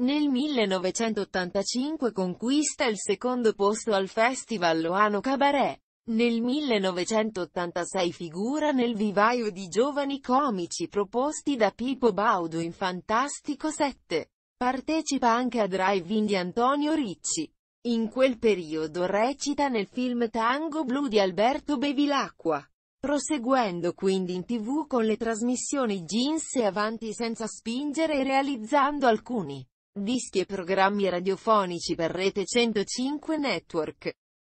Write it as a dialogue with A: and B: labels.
A: Nel 1985 conquista il secondo posto al Festival Loano Cabaret. Nel 1986 figura nel vivaio di giovani comici proposti da Pippo Baudo in Fantastico 7. Partecipa anche a Drive-In di Antonio Ricci. In quel periodo recita nel film Tango Blu di Alberto Bevilacqua. Proseguendo quindi in tv con le trasmissioni Jeans e Avanti senza spingere e realizzando alcuni Dischi e programmi radiofonici per Rete 105 Network.